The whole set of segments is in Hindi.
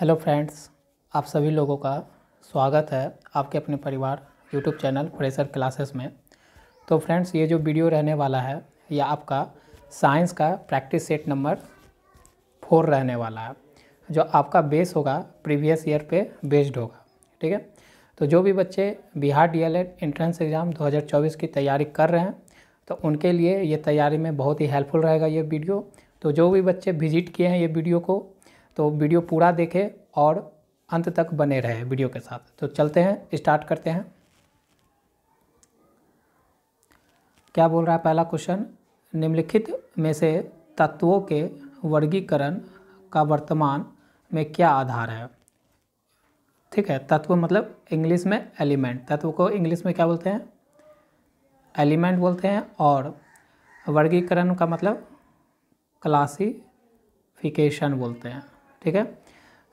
हेलो फ्रेंड्स आप सभी लोगों का स्वागत है आपके अपने परिवार यूट्यूब चैनल फ्रेशर क्लासेस में तो फ्रेंड्स ये जो वीडियो रहने वाला है यह आपका साइंस का प्रैक्टिस सेट नंबर फोर रहने वाला है जो आपका बेस होगा प्रीवियस ईयर पे बेस्ड होगा ठीक है तो जो भी बच्चे बिहार डीएलएड एंट्रेंस एग्ज़ाम 2024 की तैयारी कर रहे हैं तो उनके लिए ये तैयारी में बहुत ही हेल्पफुल रहेगा ये वीडियो तो जो भी बच्चे विजिट किए हैं ये वीडियो को तो वीडियो पूरा देखें और अंत तक बने रहे वीडियो के साथ तो चलते हैं स्टार्ट करते हैं क्या बोल रहा है पहला क्वेश्चन निम्नलिखित में से तत्वों के वर्गीकरण का वर्तमान में क्या आधार है ठीक है तत्व मतलब इंग्लिश में एलिमेंट तत्व को इंग्लिश में क्या बोलते हैं एलिमेंट बोलते हैं और वर्गीकरण का मतलब क्लासिफिकेशन बोलते हैं ठीक है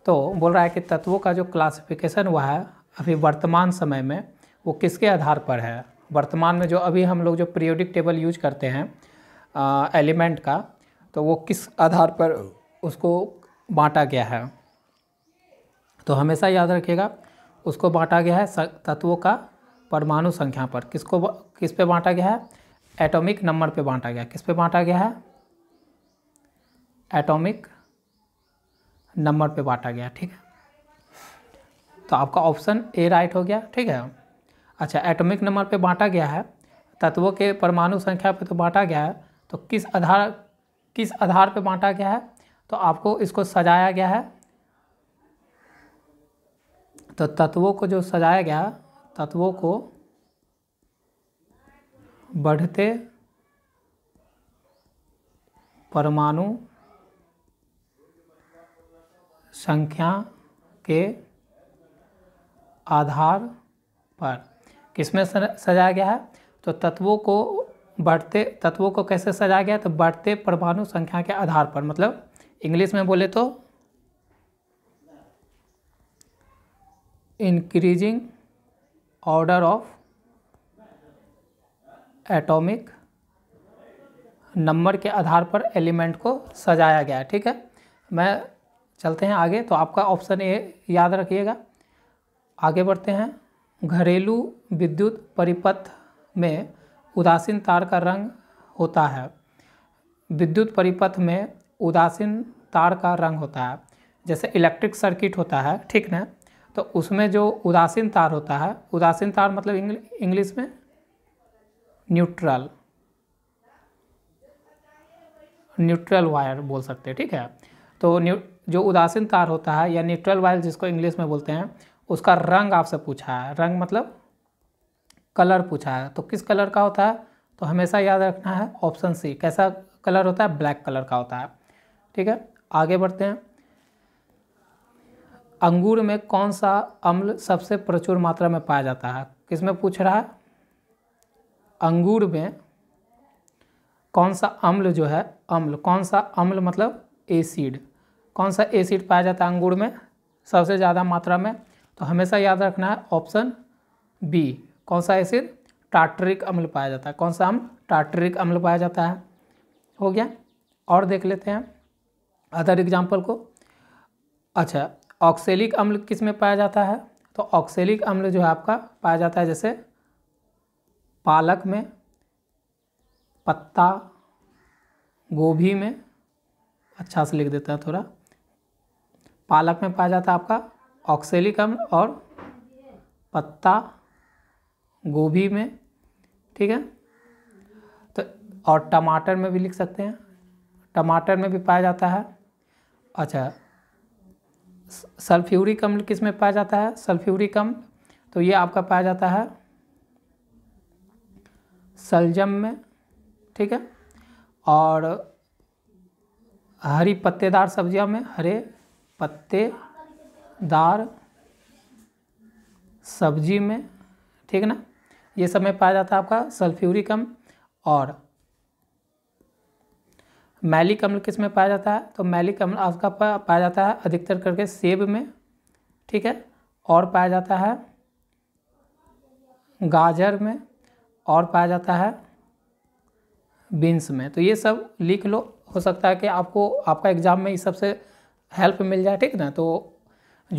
तो बोल रहा है कि तत्वों का जो क्लासिफिकेशन हुआ है अभी वर्तमान समय में वो किसके आधार पर है वर्तमान में जो अभी हम लोग जो पीरियोडिक टेबल यूज करते हैं एलिमेंट का तो वो किस आधार पर उसको बांटा गया है तो हमेशा याद रखिएगा उसको बांटा गया है तत्वों का परमाणु संख्या पर किसको किस पे बांटा गया है एटॉमिक नंबर पे बांटा गया किस पे बांटा गया है एटॉमिक नंबर पे बांटा गया ठीक है तो आपका ऑप्शन ए राइट हो गया ठीक है अच्छा एटॉमिक नंबर पे बांटा गया है तत्वों के परमाणु संख्या पे तो बांटा गया है तो किस आधार किस आधार पे बांटा गया है तो आपको इसको सजाया गया है तो तत्वों को जो सजाया गया तत्वों को बढ़ते परमाणु संख्या के आधार पर किसमें सजाया गया है तो तत्वों को बढ़ते तत्वों को कैसे सजाया गया तो बढ़ते परमाणु संख्या के आधार पर मतलब इंग्लिश में बोले तो increasing order of atomic number के आधार पर एलिमेंट को सजाया गया है ठीक है मैं चलते हैं आगे तो आपका ऑप्शन ए याद रखिएगा आगे बढ़ते हैं घरेलू विद्युत परिपथ में उदासीन तार का रंग होता है विद्युत परिपथ में उदासीन तार का रंग होता है जैसे इलेक्ट्रिक सर्किट होता है ठीक ना तो उसमें जो उदासीन तार होता है उदासीन तार मतलब इंग्लिश में न्यूट्रल न्यूट्रल वायर बोल सकते हैं ठीक है तो न्यू जो उदासीन तार होता है या न्यूट्रल वायर जिसको इंग्लिश में बोलते हैं उसका रंग आपसे पूछा है रंग मतलब कलर पूछा है तो किस कलर का होता है तो हमेशा याद रखना है ऑप्शन सी कैसा कलर होता है ब्लैक कलर का होता है ठीक है आगे बढ़ते हैं अंगूर में कौन सा अम्ल सबसे प्रचुर मात्रा में पाया जाता है किस में पूछ रहा है अंगूर में कौन सा अम्ल जो है अम्ल कौन सा अम्ल मतलब एसिड कौन सा एसिड पाया जाता है अंगूर में सबसे ज़्यादा मात्रा में तो हमेशा याद रखना है ऑप्शन बी कौन सा एसिड टार्टरिक अम्ल पाया जाता है कौन सा अम्ल टार्टरिक अम्ल पाया जाता है हो गया और देख लेते हैं अदर एग्जाम्पल को अच्छा ऑक्सेलिक अम्ल किस में पाया जाता है तो ऑक्सेलिक अम्ल जो है आपका पाया जाता है जैसे पालक में पत्ता गोभी में अच्छा से लिख देते हैं थोड़ा पालक में पाया जाता है आपका ऑक्सेलिकम और पत्ता गोभी में ठीक है तो और टमाटर में भी लिख सकते हैं टमाटर में भी पाया जाता है अच्छा सल्फ्यूरिक अम्ल किस में पाया जाता है सल्फ्यूरिक अम्ल तो ये आपका पाया जाता है सलजम में ठीक है और हरी पत्तेदार सब्जियों में हरे पत्तेदार सब्जी में ठीक है ना ये सब में पाया जाता है आपका सल्फ्यूरिक अम्ल और मैलिक अम्ल किस में पाया जाता है तो मैलिक अम्ल आपका पाया जाता है अधिकतर करके सेब में ठीक है और पाया जाता है गाजर में और पाया जाता है बीन्स में तो ये सब लिख लो हो सकता है कि आपको आपका एग्ज़ाम में इस सबसे हेल्प मिल जाए ठीक ना तो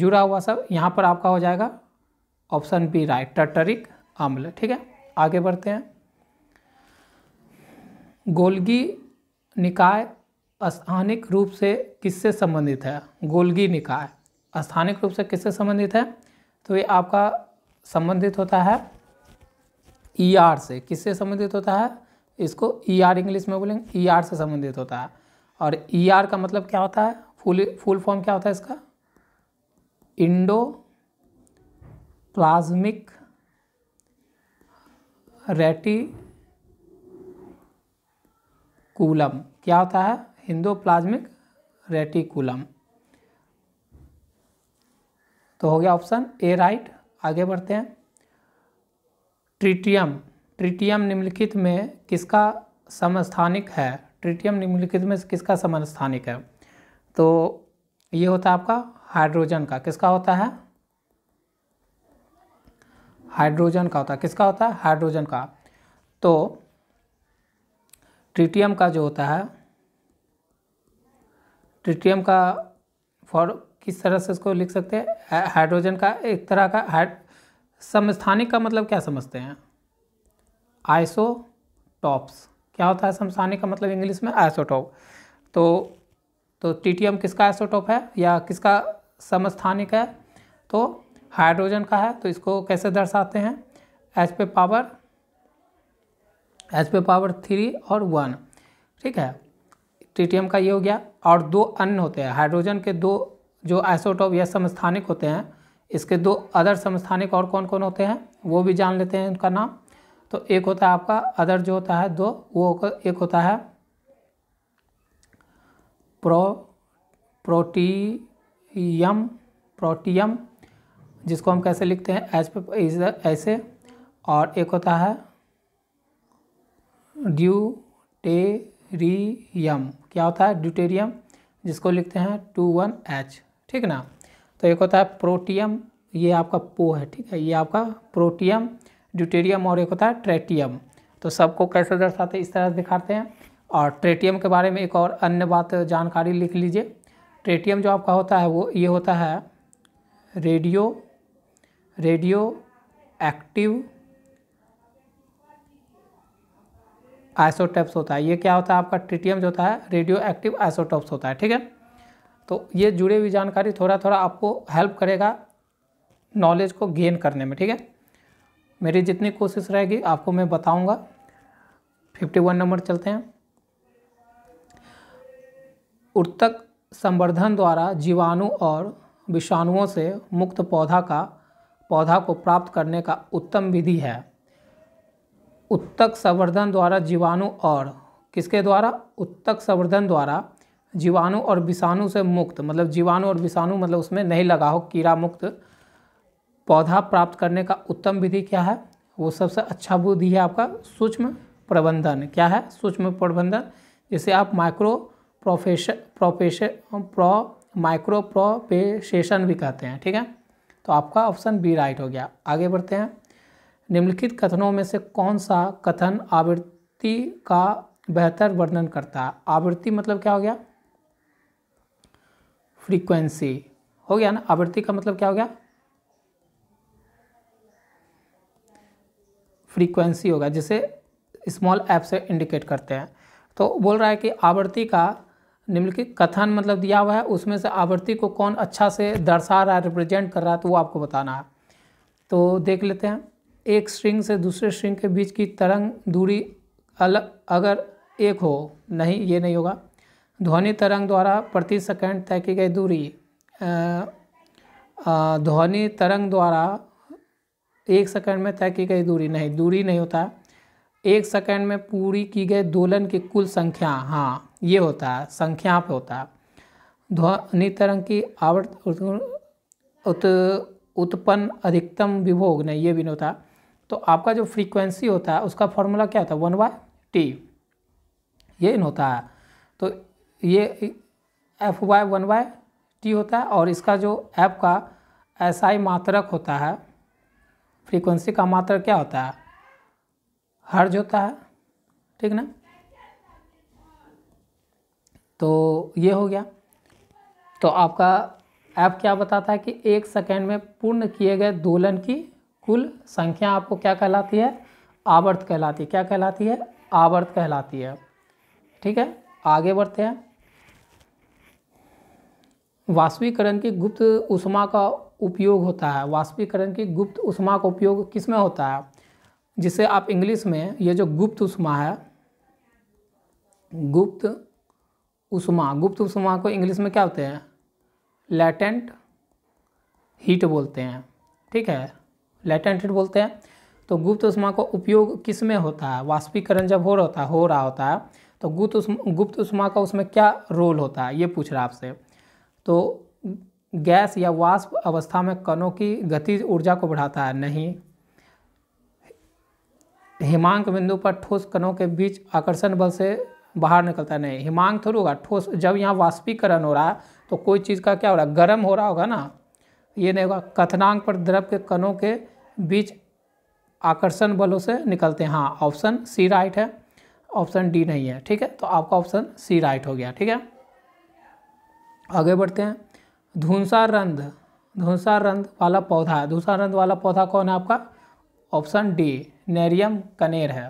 जुड़ा हुआ सब यहाँ पर आपका हो जाएगा ऑप्शन बी राइट टर्टरिक अम्ल ठीक है आगे बढ़ते हैं गोलगी निकाय स्थानिक रूप से किससे संबंधित है गोलगी निकाय स्थानिक रूप से किससे संबंधित है तो ये आपका संबंधित होता है ई e ER से किससे संबंधित होता है इसको ई ER इंग्लिश में बोलेंगे ई e ER से संबंधित होता है और ई e ER का मतलब क्या होता है फुल फुल फॉर्म क्या होता है इसका इंडो प्लाज्मिक रेटिकुलम क्या होता है इंडो प्लाज्मिक रेटिकुलम तो हो गया ऑप्शन ए राइट आगे बढ़ते हैं ट्रिटियम ट्रिटियम निम्नलिखित में किसका समस्थानिक है ट्रिटियम निम्नलिखित में किसका समस्थानिक है तो ये होता है आपका हाइड्रोजन का किसका होता है हाइड्रोजन का होता है किसका होता है हाइड्रोजन का तो ट्रिटियम का जो होता है ट्रिटियम का फॉर किस तरह से इसको लिख सकते हैं हाइड्रोजन का एक तरह का हाइड समस्थानिक का मतलब क्या समझते हैं आइसोटॉप्स क्या होता है समस्थानिक का मतलब इंग्लिश में आइसोटॉप तो तो ट्रिटियम किसका आइसोटोप है या किसका समस्थानिक है तो हाइड्रोजन का है तो इसको कैसे दर्शाते हैं एच पे पावर एच पे पावर थ्री और वन ठीक है ट्रिटियम का ये हो गया और दो अन्य होते हैं हाइड्रोजन के दो जो आइसोटॉप या समस्थानिक होते हैं इसके दो अदर समस्थानिक और कौन कौन होते हैं वो भी जान लेते हैं उनका नाम तो एक होता है आपका अदर जो होता है दो वो एक होता है प्रो प्रोटीयम प्रोटीयम जिसको हम कैसे लिखते हैं एच पे ऐसे और एक होता है ड्यूटेरियम क्या होता है ड्यूटेरियम जिसको लिखते हैं टू वन एच ठीक ना तो एक होता है प्रोटियम ये आपका पो है ठीक है ये आपका प्रोटियम ड्यूटेरियम और एक होता है ट्रेटियम तो सबको कैसे दर्शाते इस तरह से दिखाते हैं और ट्रेटियम के बारे में एक और अन्य बात जानकारी लिख लीजिए ट्रेटियम जो आपका होता है वो ये होता है रेडियो रेडियो एक्टिव आइसोटेप्स होता है ये क्या होता है आपका ट्रेटियम जो होता है रेडियो एक्टिव आइसोटेप्स होता है ठीक है तो ये जुड़े हुई जानकारी थोड़ा थोड़ा आपको हेल्प करेगा नॉलेज को गेन करने में ठीक है मेरी जितनी कोशिश रहेगी आपको मैं बताऊंगा फिफ्टी वन नंबर चलते हैं उत्तक संवर्धन द्वारा जीवाणु और विषाणुओं से मुक्त पौधा का पौधा को प्राप्त करने का उत्तम विधि है उत्तक संवर्धन द्वारा जीवाणु और किसके द्वारा उत्तक संवर्धन द्वारा जीवाणु और विषाणु से मुक्त मतलब जीवाणु और विषाणु मतलब उसमें नहीं लगा हो कीड़ा मुक्त पौधा प्राप्त करने का उत्तम विधि क्या है वो सबसे अच्छा बुद्धि है आपका सूक्ष्म प्रबंधन क्या है सूक्ष्म प्रबंधन जिसे आप माइक्रो प्रोफेश प्रोपेश प्रो माइक्रो प्रोपेशन भी कहते हैं ठीक है तो आपका ऑप्शन बी राइट हो गया आगे बढ़ते हैं निम्नलिखित कथनों में से कौन सा कथन आवृत्ति का बेहतर वर्णन करता है आवृत्ति मतलब क्या हो गया फ्रीक्वेंसी हो गया ना आवृत्ति का मतलब क्या हो गया फ्रीक्वेंसी होगा जिसे स्मॉल ऐप से इंडिकेट करते हैं तो बोल रहा है कि आवृत्ति का निम्नलिखित कथन मतलब दिया हुआ है उसमें से आवृत्ति को कौन अच्छा से दर्शा रहा है रिप्रेजेंट कर रहा है तो वो आपको बताना है तो देख लेते हैं एक स्ट्रिंग से दूसरे स्ट्रिंग के बीच की तरंग दूरी अलग अगर एक हो नहीं ये नहीं होगा ध्वनि तरंग द्वारा प्रति सेकंड तय की गई दूरी ध्वनि तरंग द्वारा एक सेकंड में तय की गई दूरी नहीं दूरी नहीं होता है एक सेकंड में पूरी की गई दोलन की कुल संख्या हाँ ये होता है संख्या पर होता है ध्वनि तरंग की आवर्त उत, उत्पन्न अधिकतम विभोग नहीं ये भी नहीं होता तो आपका जो फ्रीक्वेंसी होता है उसका फॉर्मूला क्या होता है वन बाय टी ये नहीं होता है तो ये F Y one by T होता है और इसका जो एफ का ही मात्रक होता है फ्रीक्वेंसी का मात्रक क्या होता है हर्ज होता है ठीक ना तो ये हो गया तो आपका ऐप क्या बताता है कि एक सेकेंड में पूर्ण किए गए दोलन की कुल संख्या आपको क्या कहलाती है आवर्त कहलाती है क्या कहलाती है आवर्त कहलाती है ठीक है आगे बढ़ते हैं वाष्पीकरण की गुप्त उष्मा का उपयोग होता है वाष्पीकरण की गुप्त उष्मा का उपयोग किस में होता है जिसे आप इंग्लिश में ये जो गुप्त उष्मा है गुप्त उषमा गुप्त उष्मा को इंग्लिश में क्या होते हैं लेटेंट हीट बोलते हैं ठीक है लेटेंट हीट बोलते हैं तो गुप्त उष्मा का उपयोग किस में होता है वाष्पीकरण जब हो रहा होता है हो रहा होता है तो गुप्त गुप्त उषमा का उसमें क्या रोल होता है ये पूछ रहा आपसे तो गैस या वाष्प अवस्था में कणों की गति ऊर्जा को बढ़ाता है नहीं हिमांक बिंदु पर ठोस कणों के बीच आकर्षण बल से बाहर निकलता नहीं हिमांग थोड़ी होगा ठोस जब यहाँ वाष्पीकरण हो रहा है तो कोई चीज़ का क्या हो रहा है गर्म हो रहा होगा ना ये नहीं होगा कथनांग पर द्रव के कणों के बीच आकर्षण बलों से निकलते हैं हाँ ऑप्शन सी राइट है ऑप्शन डी नहीं है ठीक है तो आपका ऑप्शन सी राइट हो गया ठीक है आगे बढ़ते हैं धुंसारंध रंध वाला पौधा रंध वाला पौधा कौन है आपका ऑप्शन डी नेरियम कनेर है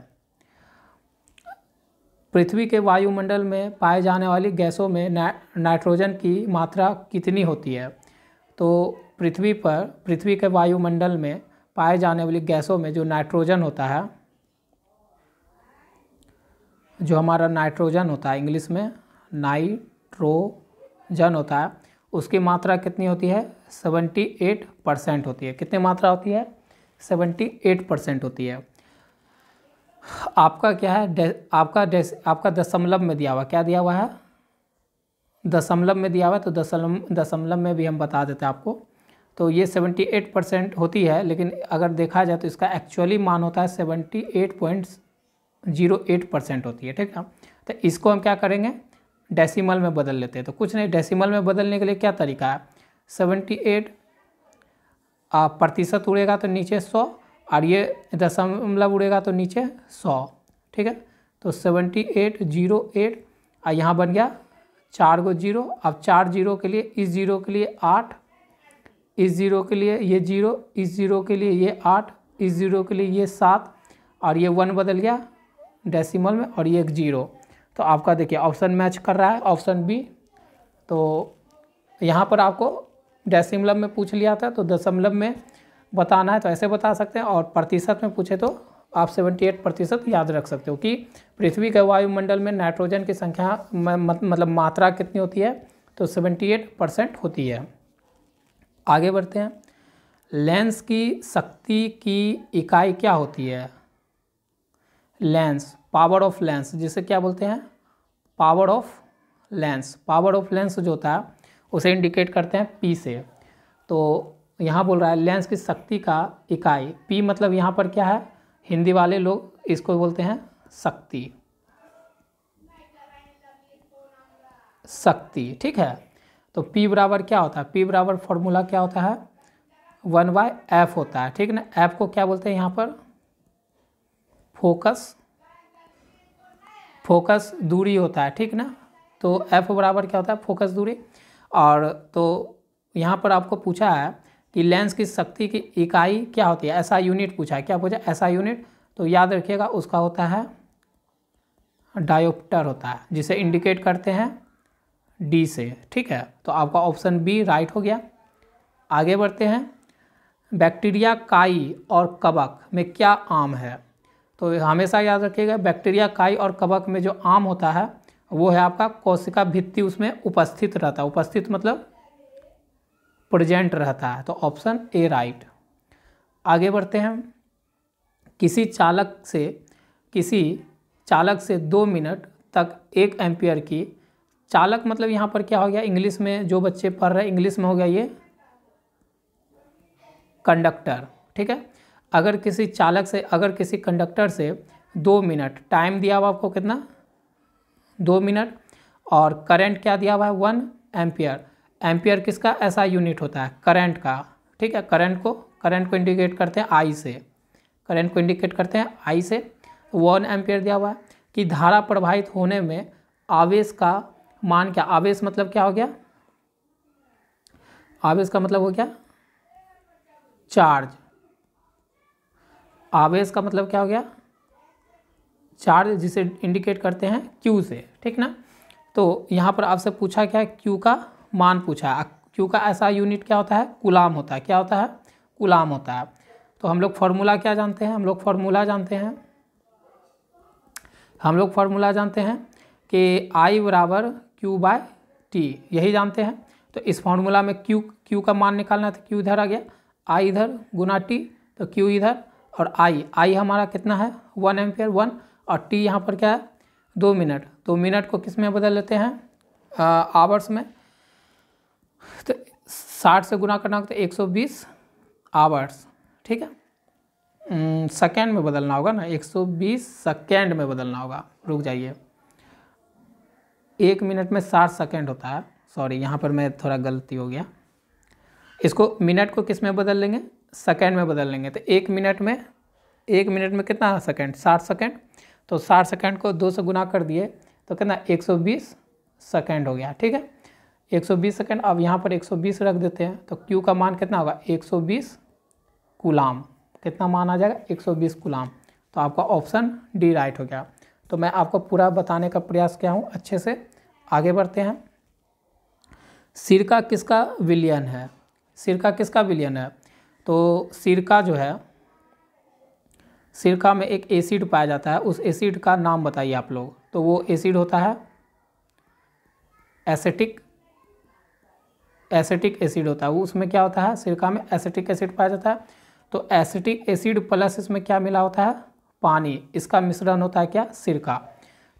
पृथ्वी के वायुमंडल में पाए जाने वाली गैसों में ना नाइट्रोजन की मात्रा कितनी होती है तो पृथ्वी पर पृथ्वी के वायुमंडल में पाए जाने वाली गैसों में जो नाइट्रोजन होता है जो हमारा नाइट्रोजन होता है इंग्लिश में नाइट्रोजन होता है उसकी मात्रा कितनी होती है सेवेंटी एट परसेंट होती है कितनी मात्रा होती है सेवेंटी एट परसेंट होती है आपका क्या है डे, आपका डे, आपका दशमलव में दिया हुआ क्या दिया हुआ है दशमलव में दिया हुआ है तो दशमलव दशमलव में भी हम बता देते हैं आपको तो ये 78 परसेंट होती है लेकिन अगर देखा जाए तो इसका एक्चुअली मान होता है 78.08 परसेंट होती है ठीक है तो इसको हम क्या करेंगे डेसिमल में बदल लेते हैं तो कुछ नहीं डेसिमल में बदलने के लिए क्या तरीका है 78 प्रतिशत उड़ेगा तो नीचे सौ और ये दशमलव उड़ेगा तो नीचे सौ ठीक है तो सेवेंटी एट जीरो एट और यहाँ बन गया चार गो जीरो अब चार जीरो के लिए इस जीरो के लिए आठ इस जीरो के लिए ये जीरो इस जीरो के लिए ये आठ इस जीरो के लिए ये सात और ये वन बदल गया डेसिमल में और ये एक जीरो तो आपका देखिए ऑप्शन मैच कर रहा है ऑप्शन बी तो यहाँ पर आपको डेसिमलम में पूछ लिया था तो दशमलव में बताना है तो ऐसे बता सकते हैं और प्रतिशत में पूछे तो आप 78 प्रतिशत याद रख सकते हो कि पृथ्वी के वायुमंडल में नाइट्रोजन की संख्या मतलब मात्रा कितनी होती है तो 78 परसेंट होती है आगे बढ़ते हैं लेंस की शक्ति की इकाई क्या होती है लेंस पावर ऑफ लेंस जिसे क्या बोलते हैं power of lens power of lens जो होता है उसे इंडिकेट करते हैं पी से तो यहाँ बोल रहा है लेंस की शक्ति का इकाई पी मतलब यहाँ पर क्या है हिंदी वाले लोग इसको बोलते हैं शक्ति शक्ति ठीक है तो P बराबर क्या होता है P बराबर फॉर्मूला क्या होता है वन बाय एफ होता है ठीक ना एफ को क्या बोलते हैं यहाँ पर फोकस फोकस दूरी होता है ठीक ना तो एफ बराबर क्या होता है फोकस दूरी और तो यहाँ पर आपको पूछा है कि लेंस की शक्ति की इकाई क्या होती है ऐसा यूनिट पूछा है क्या पूछा ऐसा यूनिट तो याद रखिएगा उसका होता है डायोप्टर होता है जिसे इंडिकेट करते हैं डी से ठीक है तो आपका ऑप्शन बी राइट हो गया आगे बढ़ते हैं बैक्टीरिया काई और कबक में क्या आम है तो हमेशा याद रखिएगा बैक्टीरिया काई और कबक में जो आम होता है वो है आपका कोशिका भित्ति उसमें उपस्थित रहता है उपस्थित मतलब प्रेजेंट रहता है तो ऑप्शन ए राइट आगे बढ़ते हैं किसी चालक से किसी चालक से दो मिनट तक एक एम्पियर की चालक मतलब यहाँ पर क्या हो गया इंग्लिश में जो बच्चे पढ़ रहे हैं इंग्लिश में हो गया ये कंडक्टर ठीक है अगर किसी चालक से अगर किसी कंडक्टर से दो मिनट टाइम दिया हुआ आपको कितना दो मिनट और करंट क्या दिया हुआ है वन एम्पियर एम्पियर किसका ऐसा यूनिट होता है करंट का ठीक है करंट को करंट को इंडिकेट करते हैं आई से करंट को इंडिकेट करते हैं आई से वन एम्पियर दिया हुआ है कि धारा प्रवाहित होने में आवेश का मान क्या आवेश मतलब क्या हो गया आवेश का मतलब हो गया चार्ज आवेश का मतलब क्या हो गया चार्ज जिसे इंडिकेट करते हैं क्यू से ठीक ना तो यहाँ पर आपसे पूछा क्या है क्यू का मान पूछा है क्यू का ऐसा यूनिट क्या होता है गुलाम होता है क्या होता है गुलाम होता है तो हम लोग फार्मूला क्या जानते हैं हम लोग फार्मूला जानते हैं हम लोग फार्मूला जानते हैं कि आई बराबर क्यू बाय टी यही जानते हैं तो इस फार्मूला में क्यू क्यू का मान निकालना था क्यू तो इधर आ गया आई इधर गुना टी तो क्यू इधर और आई आई हमारा कितना है वन एम्पियर वन और टी यहाँ पर क्या है दो मिनट दो मिनट को किस में बदल लेते हैं आवर्स में तो साठ से गुना करना होगा तो एक सौ बीस आवर्स ठीक है हम्म, सेकेंड में बदलना होगा ना एक सौ बीस सेकेंड में बदलना होगा रुक जाइए एक मिनट में साठ सेकेंड होता है सॉरी यहाँ पर मैं थोड़ा गलती हो गया इसको मिनट को किस में बदल लेंगे सेकेंड में बदल लेंगे तो एक मिनट में एक मिनट में कितना सेकेंड साठ सेकेंड तो साठ सेकेंड को दो से गुना कर दिए तो कितना एक सौ बीस सेकेंड हो गया ठीक है 120 सेकंड अब यहाँ पर 120 रख देते हैं तो क्यू का मान कितना होगा 120 कुलाम कितना मान आ जाएगा 120 कुलाम तो आपका ऑप्शन डी राइट हो गया तो मैं आपको पूरा बताने का प्रयास किया हूँ अच्छे से आगे बढ़ते हैं सिरका किसका विलियन है सिरका किसका विलियन है तो सिरका जो है सिरका में एक एसिड पाया जाता है उस एसिड का नाम बताइए आप लोग तो वो एसिड होता है एसेटिक एसिटिक एसिड होता है वो उसमें क्या होता है सिरका में एसिटिक एसिड पाया जाता है तो एसिटिक एसिड प्लस इसमें क्या मिला होता है पानी इसका मिश्रण होता है क्या सिरका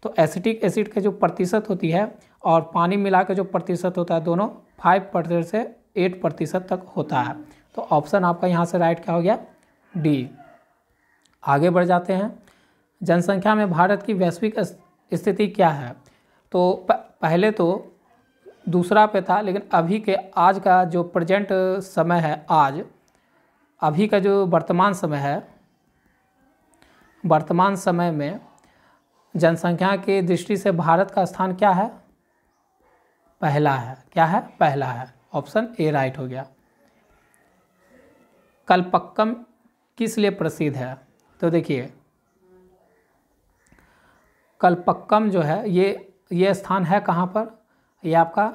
तो एसिटिक एसिड के जो प्रतिशत होती है और पानी मिला के जो प्रतिशत होता है दोनों फाइव परसेंट से एट प्रतिशत तक होता है तो ऑप्शन आपका यहाँ से राइट क्या हो गया डी आगे बढ़ जाते हैं जनसंख्या में भारत की वैश्विक स्थिति क्या है तो पहले तो दूसरा पे था लेकिन अभी के आज का जो प्रजेंट समय है आज अभी का जो वर्तमान समय है वर्तमान समय में जनसंख्या के दृष्टि से भारत का स्थान क्या है पहला है क्या है पहला है ऑप्शन ए राइट हो गया कलपक्कम किस लिए प्रसिद्ध है तो देखिए कलपक्कम जो है ये ये स्थान है कहाँ पर ये आपका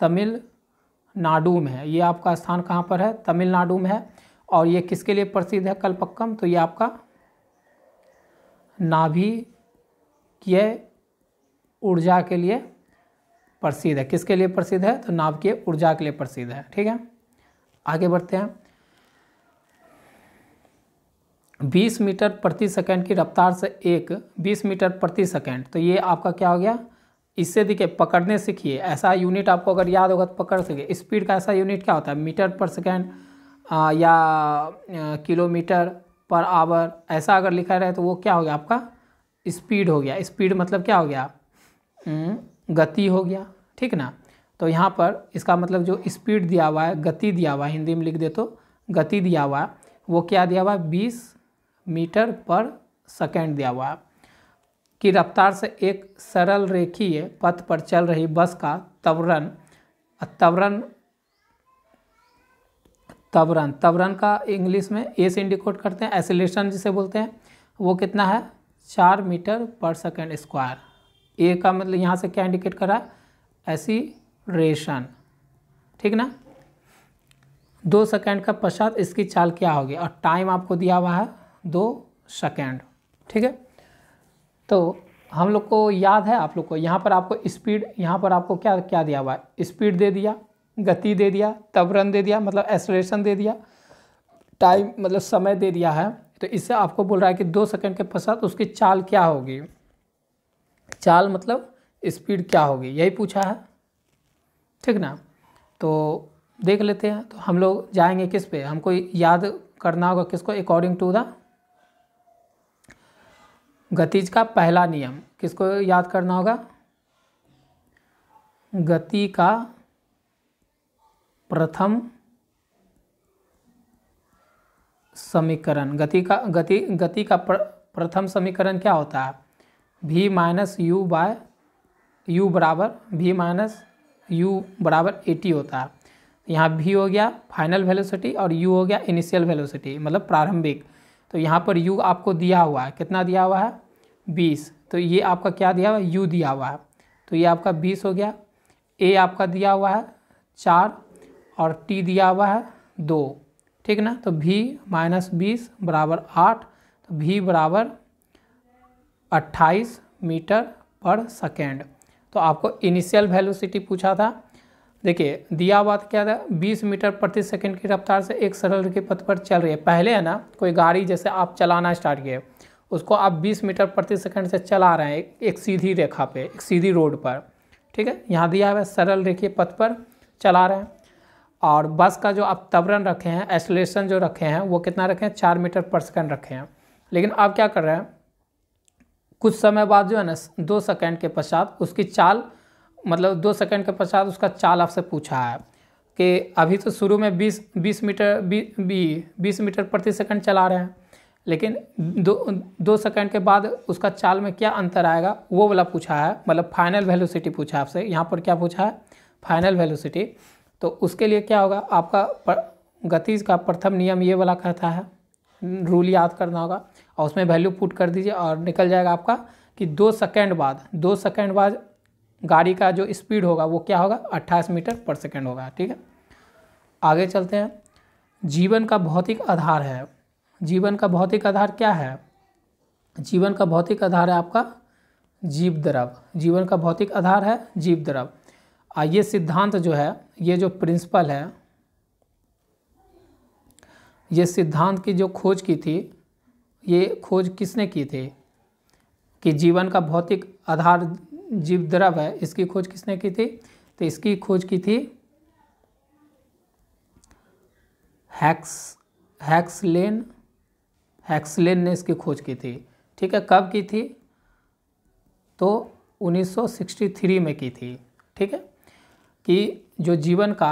तमिलनाडु में है ये आपका स्थान कहाँ पर है तमिलनाडु में है और ये किसके लिए प्रसिद्ध है कलपक्कम तो ये आपका नाभी के ऊर्जा के लिए प्रसिद्ध है किसके लिए प्रसिद्ध है तो नाभ की ऊर्जा के लिए प्रसिद्ध है ठीक है आगे बढ़ते हैं 20 मीटर प्रति सेकंड की रफ्तार से एक 20 मीटर प्रति सेकंड तो ये आपका क्या हो गया इससे देखिए पकड़ने सीखिए ऐसा यूनिट आपको अगर याद होगा तो पकड़ सके स्पीड का ऐसा यूनिट क्या होता है मीटर पर सेकेंड या किलोमीटर पर आवर ऐसा अगर लिखा रहे तो वो क्या हो गया आपका स्पीड हो गया स्पीड मतलब क्या हो गया हम्म, गति हो गया ठीक ना तो यहाँ पर इसका मतलब जो स्पीड दिया हुआ है गति दिया हुआ है हिंदी में लिख दे तो गति दिया हुआ है वो क्या दिया हुआ है बीस मीटर पर सेकेंड दिया हुआ है की रफ्तार से एक सरल रेखीय पथ पर चल रही बस का तवरन तवरन तवरन तवरन का इंग्लिश में ए से इंडिकेट करते हैं एसिलेशन जिसे बोलते हैं वो कितना है चार मीटर पर सेकेंड स्क्वायर ए का मतलब यहाँ से क्या इंडिकेट कर रहा है रेशन ठीक ना दो सेकेंड का पश्चात इसकी चाल क्या होगी और टाइम आपको दिया हुआ है दो सेकेंड ठीक है तो हम लोग को याद है आप लोग को यहाँ पर आपको स्पीड यहाँ पर आपको क्या क्या दिया हुआ है स्पीड दे दिया गति दे दिया तब रन दे दिया मतलब एसोलेशन दे दिया टाइम मतलब समय दे दिया है तो इससे आपको बोल रहा है कि दो सेकंड के पश्चात उसकी चाल क्या होगी चाल मतलब स्पीड क्या होगी यही पूछा है ठीक ना तो देख लेते हैं तो हम लोग जाएंगे किस पे हमको याद करना होगा किसको अकॉर्डिंग टू द गतिज का पहला नियम किसको याद करना होगा गति का प्रथम समीकरण गति का गति गति का प्र, प्रथम समीकरण क्या होता है भी माइनस यू बाय यू बराबर भी माइनस यू बराबर एटी होता है यहाँ भी हो गया फाइनल वेलोसिटी और यू हो गया इनिशियल वेलोसिटी मतलब प्रारंभिक तो यहाँ पर यू आपको दिया हुआ है कितना दिया हुआ है बीस तो ये आपका क्या दिया हुआ है यू दिया हुआ है तो ये आपका बीस हो गया ए आपका दिया हुआ है चार और टी दिया हुआ है दो ठीक ना तो भी माइनस बीस बराबर आठ तो भी बराबर अट्ठाईस मीटर पर सेकेंड तो आपको इनिशियल वेलोसिटी पूछा था देखिए दिया हुआ क्या था 20 मीटर प्रति सेकंड की रफ्तार से एक सरल के पथ पर चल रही है पहले है ना कोई गाड़ी जैसे आप चलाना स्टार्ट किए उसको आप 20 मीटर प्रति सेकंड से चला रहे हैं एक सीधी रेखा पे एक सीधी रोड पर ठीक है यहाँ दिया हुआ है सरल रेखीय पथ पर चला रहे हैं और बस का जो आप तवरण रखे हैं एसोलेशन जो रखे हैं वो कितना रखे हैं चार मीटर पर सेकेंड रखे हैं लेकिन आप क्या कर रहे हैं कुछ समय बाद जो है ना दो सेकेंड के पश्चात उसकी चाल मतलब दो सेकंड के पश्चात उसका चाल आपसे पूछा है कि अभी तो शुरू में बीस बीस मीटर बी बी बीस मीटर प्रति सेकंड चला रहे हैं लेकिन दो दो सेकंड के बाद उसका चाल में क्या अंतर आएगा वो वाला पूछा है मतलब फाइनल वेलोसिटी पूछा है आपसे यहाँ पर क्या पूछा है फाइनल वेलोसिटी तो उसके लिए क्या होगा आपका गति का प्रथम नियम ये वाला कहता है रूल याद करना होगा और उसमें वैल्यू पुट कर दीजिए और निकल जाएगा आपका कि दो सेकेंड बाद दो सेकेंड बाद गाड़ी का जो स्पीड होगा वो क्या होगा अट्ठाईस मीटर पर सेकेंड होगा ठीक है आगे चलते हैं जीवन का भौतिक आधार है जीवन का भौतिक आधार क्या है जीवन का भौतिक आधार है आपका जीव द्रव जीवन का भौतिक आधार है जीव द्रव और ये सिद्धांत जो है ये जो प्रिंसिपल है ये सिद्धांत की जो खोज की थी ये खोज किसने की थी कि जीवन का भौतिक आधार जीव द्रव है इसकी खोज किसने की थी तो इसकी खोज की थी हैक्स हैक्सलेन हैक्सलेन ने इसकी खोज की थी ठीक है कब की थी तो 1963 में की थी ठीक है कि जो जीवन का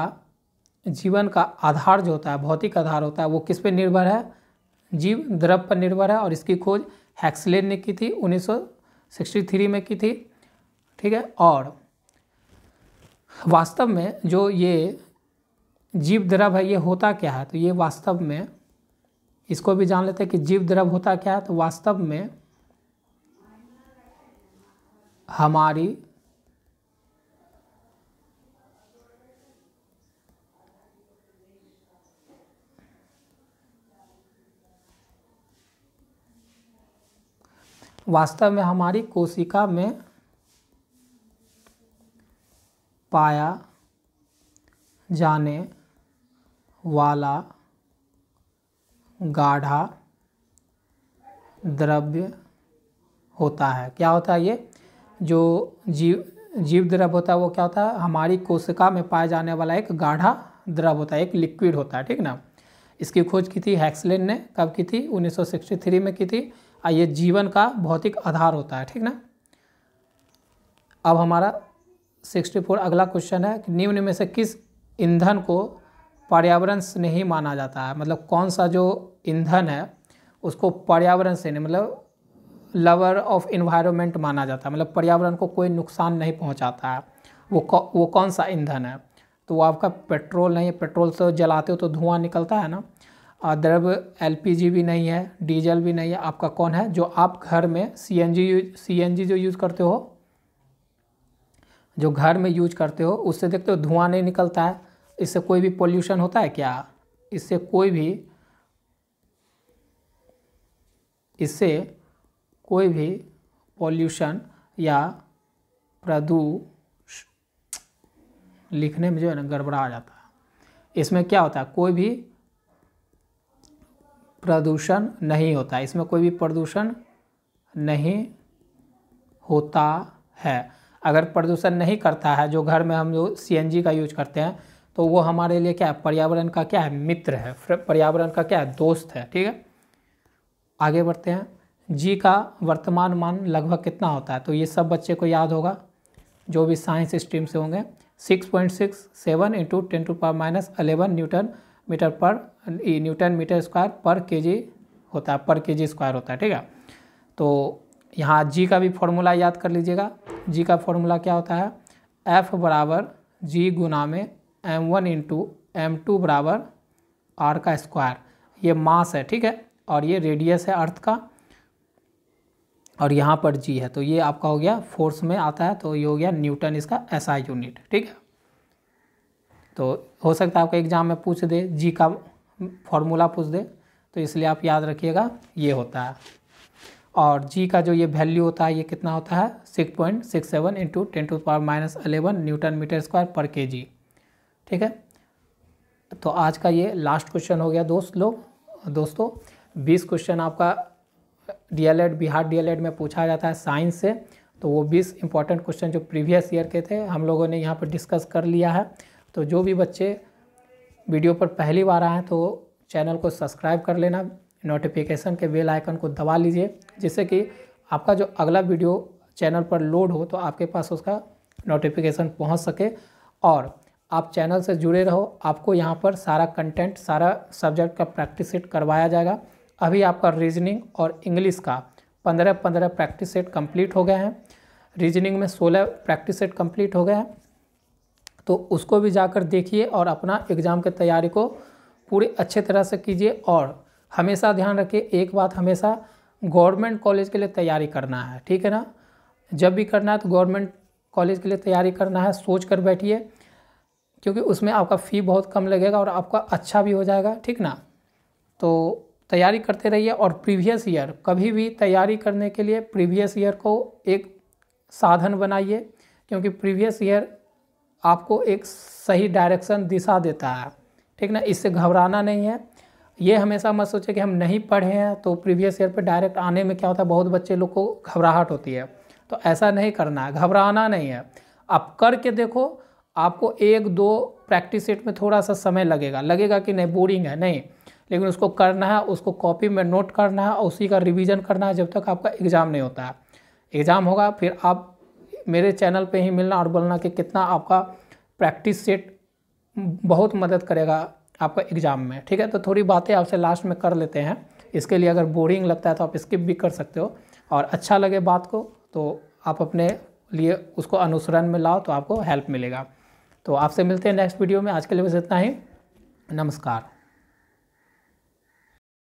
जीवन का आधार जो होता है भौतिक आधार होता है वो किस पे निर्भर है जीव द्रव पर निर्भर है और इसकी खोज हैक्सलेन ने की थी 1963 में की थी ठीक है और वास्तव में जो ये जीव द्रव है ये होता क्या है तो ये वास्तव में इसको भी जान लेते हैं कि जीव द्रव होता क्या है तो वास्तव में हमारी वास्तव में हमारी कोशिका में पाया जाने वाला गाढ़ा द्रव्य होता है क्या होता है ये जो जीव जीव द्रव्य होता है वो क्या होता है हमारी कोशिका में पाया जाने वाला एक गाढ़ा द्रव होता है एक लिक्विड होता है ठीक ना इसकी खोज की थी हैक्सलेन ने कब की थी 1963 में की थी और ये जीवन का भौतिक आधार होता है ठीक ना अब हमारा सिक्सटी फोर अगला क्वेश्चन है कि निम्न में से किस ईंधन को पर्यावरण स्नेही माना जाता है मतलब कौन सा जो ईंधन है उसको पर्यावरण से नहीं मतलब लवर ऑफ इन्वायरमेंट माना जाता है मतलब पर्यावरण को कोई नुकसान नहीं पहुंचाता है वो कौ, वो कौन सा ईंधन है तो वो आपका पेट्रोल नहीं है पेट्रोल से तो जलाते हो तो धुआं निकलता है ना द्रव एलपीजी भी नहीं है डीजल भी नहीं है आपका कौन है जो आप घर में सीएनजी सीएनजी जो यूज़ करते हो जो घर में यूज करते हो उससे देखते हो धुआं नहीं निकलता है इससे कोई भी पोल्यूशन होता है क्या इससे कोई भी इससे कोई भी पॉल्यूशन या प्रदू लिखने में जो है ना गड़बड़ा आ जाता है इसमें क्या होता है कोई भी प्रदूषण नहीं होता इसमें कोई भी प्रदूषण नहीं होता है अगर प्रदूषण नहीं करता है जो घर में हम जो सी का यूज करते हैं तो वो हमारे लिए क्या है पर्यावरण का क्या है मित्र है पर्यावरण का क्या है दोस्त है ठीक है आगे बढ़ते हैं जी का वर्तमान मान लगभग कितना होता है तो ये सब बच्चे को याद होगा जो भी साइंस स्ट्रीम से होंगे six point six seven into ten to power minus eleven newton meter per newton meter square per K होता है पर के स्क्वायर होता है ठीक है तो यहाँ जी का भी फॉर्मूला याद कर लीजिएगा जी का फॉर्मूला क्या होता है एफ बराबर जी गुना में M one into M two बराबर आर का स्क्वायर ये मास है ठीक है और ये रेडियस है अर्थ का और यहाँ पर जी है तो ये आपका हो गया फोर्स में आता है तो ये हो गया न्यूटन इसका ऐसा यूनिट ठीक है तो हो सकता है आपका एग्जाम में पूछ दे जी का फॉर्मूला पूछ दे तो इसलिए आप याद रखिएगा ये होता है और जी का जो ये वैल्यू होता है ये कितना होता है six point six seven into ten to power minus eleven newton meter square per K जी ठीक है तो आज का ये लास्ट क्वेश्चन हो गया दोस्त लोग दोस्तों बीस क्वेश्चन आपका डीएलएड बिहार डीएलएड में पूछा जाता है साइंस से तो वो बीस इंपॉर्टेंट क्वेश्चन जो प्रीवियस ईयर के थे हम लोगों ने यहाँ पर डिस्कस कर लिया है तो जो भी बच्चे वीडियो पर पहली बार आए तो चैनल को सब्सक्राइब कर लेना नोटिफिकेशन के बेल आइकन को दबा लीजिए जिससे कि आपका जो अगला वीडियो चैनल पर लोड हो तो आपके पास उसका नोटिफिकेशन पहुंच सके और आप चैनल से जुड़े रहो आपको यहाँ पर सारा कंटेंट सारा सब्जेक्ट का प्रैक्टिस सेट करवाया जाएगा अभी आपका रीजनिंग और इंग्लिश का पंद्रह पंद्रह प्रैक्टिस सेट कंप्लीट हो गए हैं रीजनिंग में सोलह प्रैक्टिस सेट कंप्लीट हो गए हैं तो उसको भी जाकर देखिए और अपना एग्ज़ाम की तैयारी को पूरी अच्छे तरह से कीजिए और हमेशा ध्यान रखिए एक बात हमेशा गवर्नमेंट कॉलेज के लिए तैयारी करना है ठीक है ना जब भी करना है तो गवर्नमेंट कॉलेज के लिए तैयारी करना है सोच कर बैठिए क्योंकि उसमें आपका फ़ी बहुत कम लगेगा और आपका अच्छा भी हो जाएगा ठीक ना तो तैयारी करते रहिए और प्रीवियस ईयर कभी भी तैयारी करने के लिए प्रीवियस ईयर को एक साधन बनाइए क्योंकि प्रीवियस ईयर आपको एक सही डायरेक्शन दिशा देता है ठीक ना इससे घबराना नहीं है ये हमेशा मत सोचे कि हम नहीं पढ़े हैं तो प्रीवियस ईयर पर डायरेक्ट आने में क्या होता है बहुत बच्चे लोग को घबराहट होती है तो ऐसा नहीं करना है घबराना नहीं है आप करके देखो आपको एक दो प्रैक्टिस सेट में थोड़ा सा समय लगेगा लगेगा कि नहीं बोरिंग है नहीं लेकिन उसको करना है उसको कॉपी में नोट करना है और उसी का रिवीजन करना है जब तक आपका एग्ज़ाम नहीं होता है एग्ज़ाम होगा फिर आप मेरे चैनल पे ही मिलना और बोलना कि कितना आपका प्रैक्टिस सेट बहुत मदद करेगा आपका एग्ज़ाम में ठीक है तो थोड़ी बातें आपसे लास्ट में कर लेते हैं इसके लिए अगर बोरिंग लगता है तो आप स्किप भी कर सकते हो और अच्छा लगे बात को तो आप अपने लिए उसको अनुसरण में लाओ तो आपको हेल्प मिलेगा तो आपसे मिलते हैं नेक्स्ट वीडियो में आज के लिए बस इतना ही नमस्कार